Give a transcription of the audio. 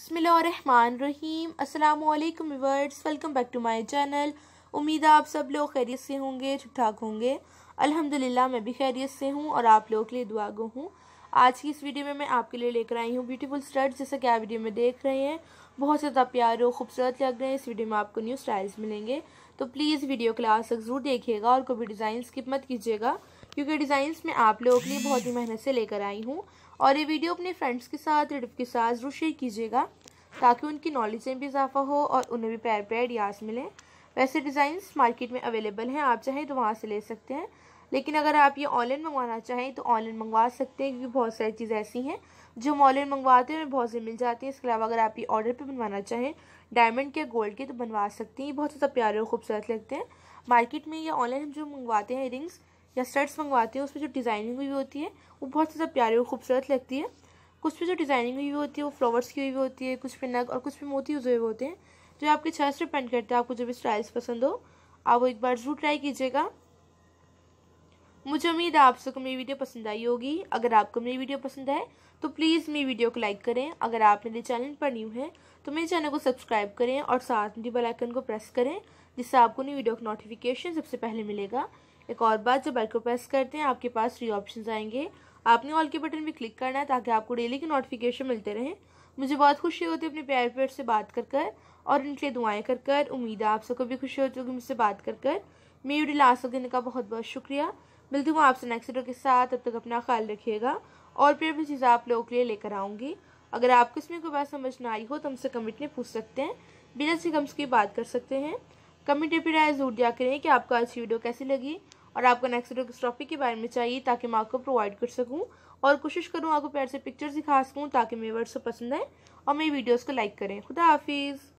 बसमीम अल्लाम वर्ड्स welcome back to my channel उम्मीद है आप सब लोग खैरियत से होंगे ठीक ठाक होंगे अल्हम्दुलिल्लाह मैं भी खैरियत से हूँ और आप लोगों के लिए दुआ गो हूँ आज की इस वीडियो में मैं आपके लिए लेकर आई हूँ ब्यूटीफुल स्टर्ट जैसा कि आप वीडियो में देख रहे हैं बहुत ज़्यादा प्यार और खूबसूरत लग रहे हैं इस वीडियो में आपको न्यू स्टाइल्स मिलेंगे तो प्लीज़ वीडियो क्लास तक ज़रूर देखिएगा और कोई भी डिज़ाइन स्किप मत कीजिएगा क्योंकि डिज़ाइंस में आप लोगों के लिए बहुत ही मेहनत से लेकर आई हूँ और ये वीडियो अपने फ्रेंड्स के साथ रिटिव के साथ जरूर शेयर कीजिएगा ताकि उनकी नॉलेज में भी इजाफा हो और उन्हें भी पैर पैर आइडियाज़ मिले वैसे डिज़ाइंस मार्केट में अवेलेबल हैं आप चाहें तो वहाँ से ले सकते हैं लेकिन अगर आप ये ऑनलाइन मंगवाना चाहें तो ऑनलाइन मंगवा सकते हैं क्योंकि बहुत सारी चीज़ें ऐसी हैं जो हम ऑनलाइन मंगवाते हैं बहुत से मिल जाती हैं इसके अलावा अगर आप ये ऑर्डर पे बनवाना चाहें डायमंड के गोल्ड के तो बनवा सकते हैं ये बहुत ज़्यादा प्यारे और खूबसूरत लगते हैं मार्केट में ये ऑनलाइन हम जो मंगवाते हैं रिंग्स या शर्ट्स मंगवाते हैं उसमें जो डिज़ाइनिंग हुई होती है वो बहुत ज़्यादा प्यारी और खूबसूरत लगती है कुछ पे जो डिज़ाइनिंग हुई होती है वो फ्लावर्स की हुई होती है कुछ पे नग और कुछ पे मोती यूज़ हुए होते हैं जो आपके छह से पेंट करते हैं आपको जो भी स्टाइल्स पसंद हो आप वो एक बार ज़रूर ट्राई कीजिएगा मुझे उम्मीद है आप सबको मेरी वीडियो पसंद आई होगी अगर आपको मेरी वीडियो पसंद आए तो प्लीज़ मेरी वीडियो को लाइक करें अगर आप मेरे चैनल पर न्यू हैं तो मेरे चैनल को सब्सक्राइब करें और साथ में बेल आइकन को प्रेस करें जिससे आपको नई वीडियो का नोटिफिकेशन सबसे पहले मिलेगा एक और बात जब बाइक को प्रेस करते हैं आपके पास थ्री ऑप्शन आएंगे आपने ऑल के बटन पर क्लिक करना है ताकि आपको डेली के नोटिफिकेशन मिलते रहें मुझे बहुत खुशी होती है अपने प्यार प्यार से बात कर कर और उनके लिए दुआएं कर कर उम्मीद है आप सबको भी खुशी होती होगी मुझसे बात कर कर मेरी वीडियो लास्ट तक देने का बहुत बहुत शुक्रिया मिलती हूँ आपसे नेक्स्ट वीडियो के साथ तब तक अपना ख्याल रखिएगा और फिर भी चीज़ें आप लोगों के लिए लेकर आऊँगी अगर आपको इसमें कोई बात समझ ना आई हो तो हमसे कमेंट में पूछ सकते हैं बिना से कम की बात कर सकते हैं कमेंट पर राय जरूर दिया करें कि आपको आज वीडियो कैसी लगी और आपको नेक्स्ट टॉपिक के बारे में चाहिए ताकि मैं आपको प्रोवाइड कर सकूँ और कोशिश करूँ आपको प्यार से पिक्चर्स दिखा सकूँ ताकि मेरे वर्ड्स को पसंद आए और मेरी वीडियोज़ को लाइक करें खुदा हाफिज़